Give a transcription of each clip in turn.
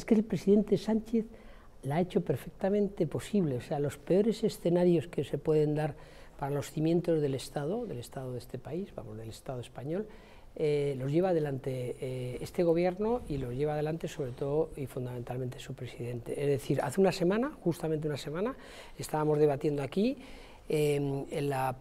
es que el presidente Sánchez la ha hecho perfectamente posible. O sea, los peores escenarios que se pueden dar para los cimientos del Estado, del Estado de este país, vamos, del Estado español, eh, los lleva adelante eh, este gobierno y los lleva adelante sobre todo y fundamentalmente su presidente. Es decir, hace una semana, justamente una semana, estábamos debatiendo aquí em, la,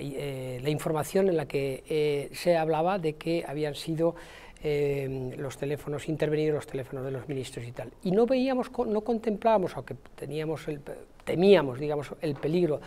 eh, la, información en la que se hablaba de que habían sido eh, los teléfonos intervenidos, los teléfonos de los ministros y tal. Y no veíamos, no contemplábamos, aunque teníamos el, temíamos, digamos, el peligro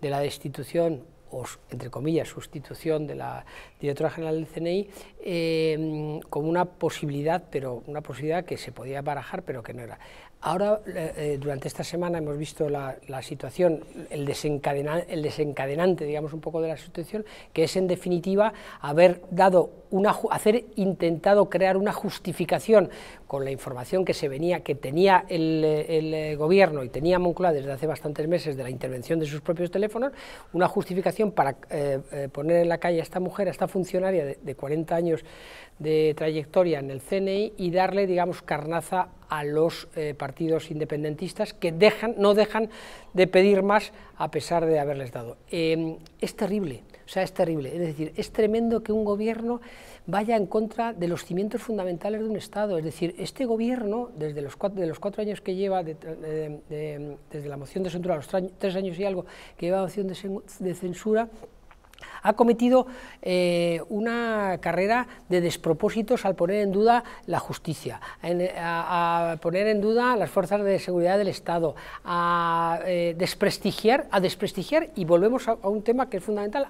de la destitución o, entre comillas, sustitución de la directora general del CNI, eh, como una posibilidad, pero una posibilidad que se podía barajar, pero que no era. Ahora, eh, eh, durante esta semana hemos visto la, situación, el, desencadenante, digamos, un poco de la situación, que es, en definitiva, haber dado una, hacer intentado crear una justificación con la información que se venía, que tenía el, gobierno y tenía Moncloa desde hace bastantes meses de la intervención de sus propios teléfonos, una justificación para eh, eh, poner en la calle a esta mujer, a esta funcionaria de, de 40 años de trayectoria en el CNI y darle, digamos, carnaza a los eh, partidos independentistas que dejan, no dejan de pedir más a pesar de haberles dado. Em, es terrible, o sea, es terrible. Es decir, es tremendo que un gobierno vaya en contra de los cimientos fundamentales de un Estado. Es decir, este gobierno, desde los cuatro, de los cuatro años que lleva, desde la moción de censura, los tres años y algo que lleva la moción de censura, ha cometido eh, una carrera de despropósitos al poner en duda la justicia, a, poner en duda las fuerzas de seguridad del Estado, a eh, desprestigiar, a desprestigiar y volvemos a un tema que es fundamental,